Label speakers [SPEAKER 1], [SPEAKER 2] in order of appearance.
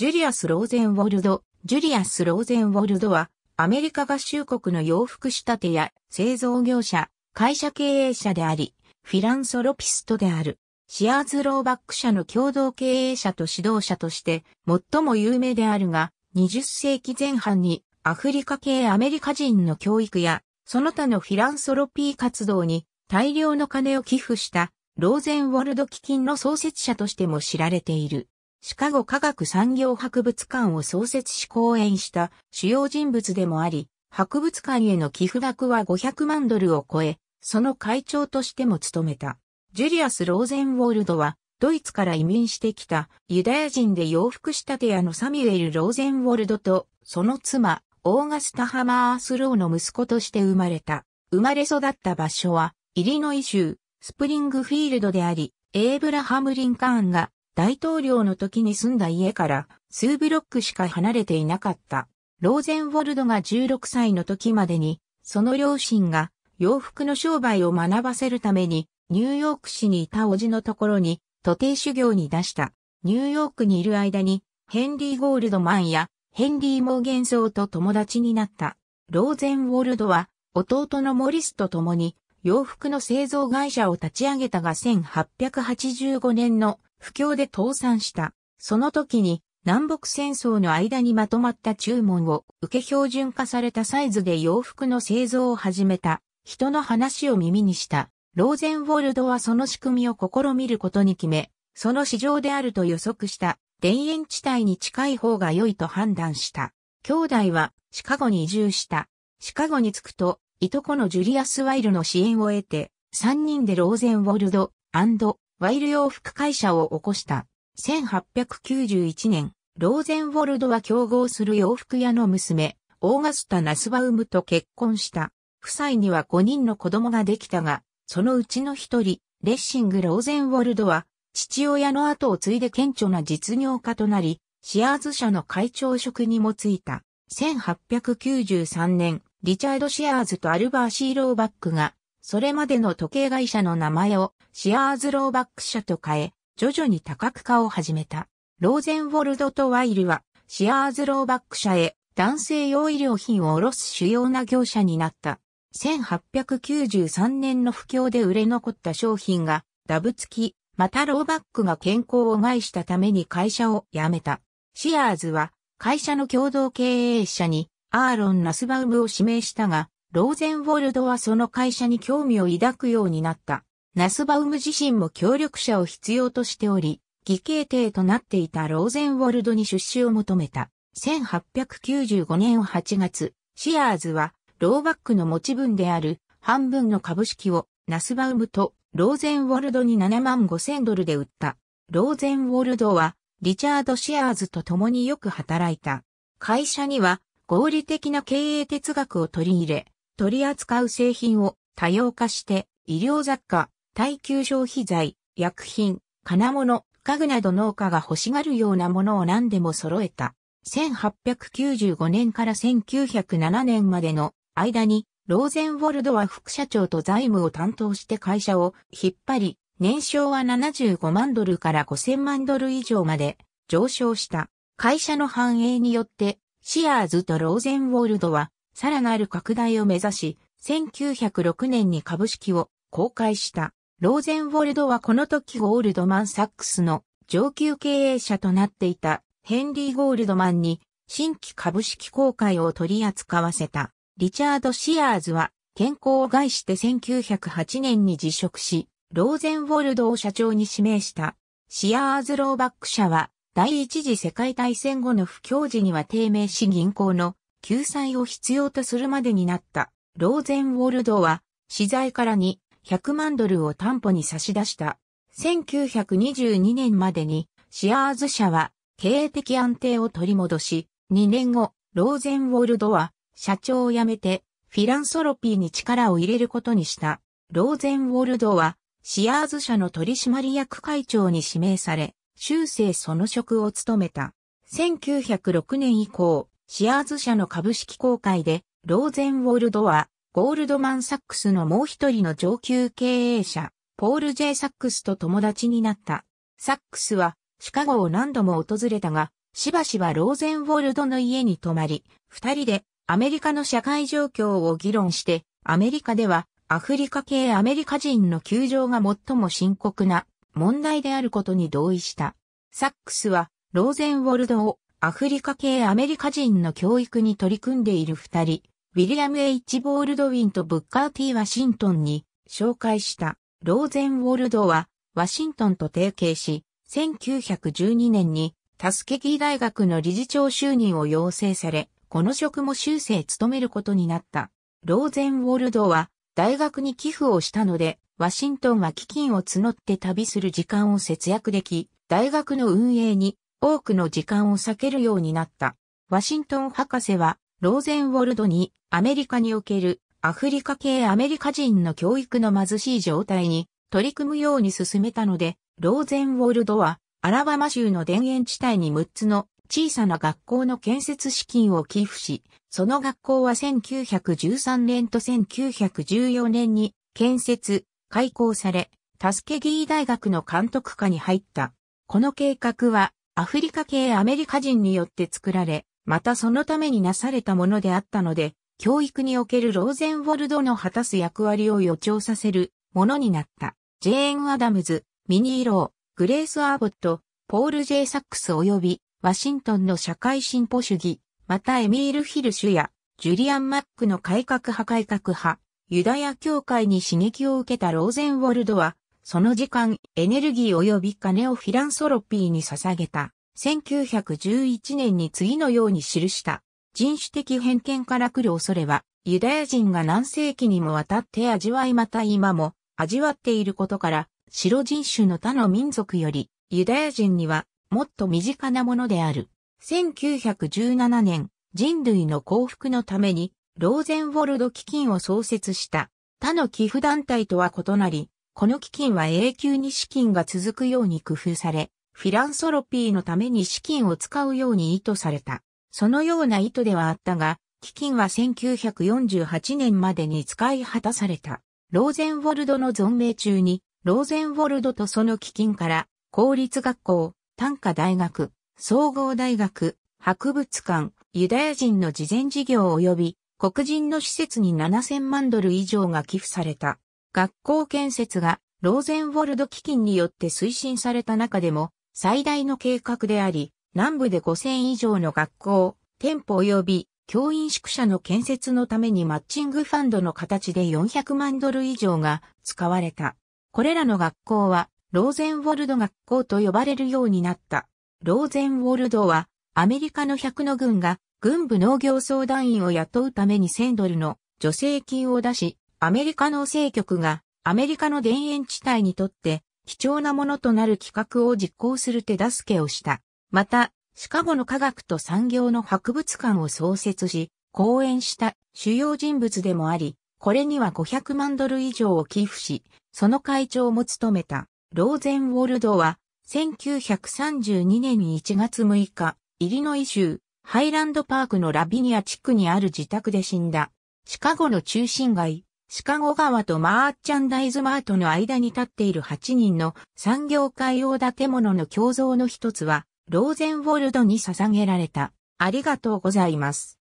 [SPEAKER 1] ジュリアス・ローゼンウォルド、ジュリアス・ローゼンウォルドは、アメリカ合衆国の洋服仕立てや製造業者、会社経営者であり、フィランソロピストである。シアーズ・ローバック社の共同経営者と指導者として最も有名であるが、20世紀前半にアフリカ系アメリカ人の教育やその他のフィランソロピー活動に大量の金を寄付したローゼンウォルド基金の創設者としても知られている。シカゴ科学産業博物館を創設し講演した主要人物でもあり、博物館への寄付額は500万ドルを超え、その会長としても務めた。ジュリアス・ローゼンウォールドは、ドイツから移民してきたユダヤ人で洋服仕立て屋のサミュエル・ローゼンウォールドと、その妻、オーガスタ・ハマースローの息子として生まれた。生まれ育った場所は、イリノイ州、スプリングフィールドであり、エイブラハム・リンカーンが大統領の時に住んだ家から数ブロックしか離れていなかった。ローゼンウォルドが16歳の時までに、その両親が洋服の商売を学ばせるために、ニューヨーク市にいた叔父のところに、徒弟修行に出した。ニューヨークにいる間に、ヘンリー・ゴールドマンや、ヘンリー・モーゲンソーと友達になった。ローゼンウォルドは、弟のモリスと共に、洋服の製造会社を立ち上げたが1885年の不況で倒産した。その時に南北戦争の間にまとまった注文を受け標準化されたサイズで洋服の製造を始めた人の話を耳にしたローゼンウォルドはその仕組みを試みることに決め、その市場であると予測した田園地帯に近い方が良いと判断した。兄弟はシカゴに移住した。シカゴに着くと、いとこのジュリアス・ワイルの支援を得て、3人でローゼンウォルドワイル洋服会社を起こした。1891年、ローゼンウォルドは競合する洋服屋の娘、オーガスタ・ナスバウムと結婚した。夫妻には5人の子供ができたが、そのうちの一人、レッシング・ローゼンウォルドは、父親の後を継いで顕著な実業家となり、シアーズ社の会長職にも就いた。1893年、リチャード・シアーズとアルバー・シーローバックがそれまでの時計会社の名前をシアーズローバック社と変え、徐々に多角化を始めた。ローゼンフォルドとワイルは、シアーズローバック社へ男性用医療品を卸す主要な業者になった。1893年の不況で売れ残った商品がダブ付き、またローバックが健康を害したために会社を辞めた。シアーズは会社の共同経営者にアーロン・ナスバウムを指名したが、ローゼンウォルドはその会社に興味を抱くようになった。ナスバウム自身も協力者を必要としており、義兄弟となっていたローゼンウォルドに出資を求めた。1895年8月、シアーズは、ローバックの持ち分である半分の株式をナスバウムとローゼンウォルドに7万5千ドルで売った。ローゼンウォルドはリチャード・シアーズと共によく働いた。会社には合理的な経営哲学を取り入れ、取り扱う製品を多様化して、医療雑貨、耐久消費財、薬品、金物、家具など農家が欲しがるようなものを何でも揃えた。1895年から1907年までの間に、ローゼンウォルドは副社長と財務を担当して会社を引っ張り、年商は75万ドルから5000万ドル以上まで上昇した。会社の繁栄によって、シアーズとローゼンウォールドはさらなる拡大を目指し、1906年に株式を公開した。ローゼンウォルドはこの時ゴールドマン・サックスの上級経営者となっていたヘンリー・ゴールドマンに新規株式公開を取り扱わせた。リチャード・シアーズは健康を害して1908年に辞職し、ローゼンウォルドを社長に指名した。シアーズ・ローバック社は第一次世界大戦後の不況時には低迷し銀行の救済を必要とするまでになったローゼンウォルドは、資材からに100万ドルを担保に差し出した。1922年までに、シアーズ社は経営的安定を取り戻し、2年後、ローゼンウォルドは社長を辞めてフィランソロピーに力を入れることにした。ローゼンウォルドはシアーズ社の取締役会長に指名され、修正その職を務めた。1906年以降、シアーズ社の株式公開で、ローゼンウォールドは、ゴールドマン・サックスのもう一人の上級経営者、ポール・ジェイサックスと友達になった。サックスは、シカゴを何度も訪れたが、しばしばローゼンウォルドの家に泊まり、二人でアメリカの社会状況を議論して、アメリカではアフリカ系アメリカ人の窮状が最も深刻な問題であることに同意した。サックスはローゼンウォルドをアフリカ系アメリカ人の教育に取り組んでいる二人、ウィリアム・ H・ ボールドウィンとブッカー・ T・ ワシントンに紹介したローゼンウォルドはワシントンと提携し、1912年にタスケギー大学の理事長就任を要請され、この職も修正務めることになった。ローゼンウォルドは大学に寄付をしたので、ワシントンは基金を募って旅する時間を節約でき、大学の運営に多くの時間を避けるようになった。ワシントン博士は、ローゼンウォルドにアメリカにおけるアフリカ系アメリカ人の教育の貧しい状態に取り組むように進めたので、ローゼンウォルドはアラバマ州の田園地帯に6つの小さな学校の建設資金を寄付し、その学校は1913年と1914年に建設、開校され、タスケギー大学の監督下に入った。この計画はアフリカ系アメリカ人によって作られ、またそのためになされたものであったので、教育におけるローゼンウォルドの果たす役割を予兆させるものになった。ジェーン・アダムズ、ミニー・ロー、グレース・アーボット、ポール・ J・ サックス及び、ワシントンの社会進歩主義、またエミール・ヒルシュや、ジュリアン・マックの改革派改革派、ユダヤ教会に刺激を受けたローゼンウォルドは、その時間、エネルギー及び金をフィランソロピーに捧げた。1911年に次のように記した。人種的偏見から来る恐れは、ユダヤ人が何世紀にもわたって味わいまた今も味わっていることから、白人種の他の民族より、ユダヤ人にはもっと身近なものである。1917年、人類の幸福のために、ローゼンウォルド基金を創設した。他の寄付団体とは異なり、この基金は永久に資金が続くように工夫され、フィランソロピーのために資金を使うように意図された。そのような意図ではあったが、基金は1948年までに使い果たされた。ローゼンウォルドの存命中に、ローゼンウォルドとその基金から、公立学校、短科大学、総合大学、博物館、ユダヤ人の慈善事業及び、黒人の施設に7000万ドル以上が寄付された。学校建設がローゼンウォルド基金によって推進された中でも最大の計画であり、南部で5000以上の学校、店舗及び教員宿舎の建設のためにマッチングファンドの形で400万ドル以上が使われた。これらの学校はローゼンウォルド学校と呼ばれるようになった。ローゼンウォルドはアメリカの100の軍が軍部農業相談員を雇うために1000ドルの助成金を出し、アメリカの政局がアメリカの田園地帯にとって貴重なものとなる企画を実行する手助けをした。また、シカゴの科学と産業の博物館を創設し、講演した主要人物でもあり、これには500万ドル以上を寄付し、その会長も務めた、ローゼンウォルドは、1932年1月6日、イリノイ州、ハイランドパークのラビニア地区にある自宅で死んだ。シカゴの中心街、シカゴ川とマーチャンダイズマートの間に立っている8人の産業界用建物の共像の一つは、ローゼンウォルドに捧げられた。ありがとうございます。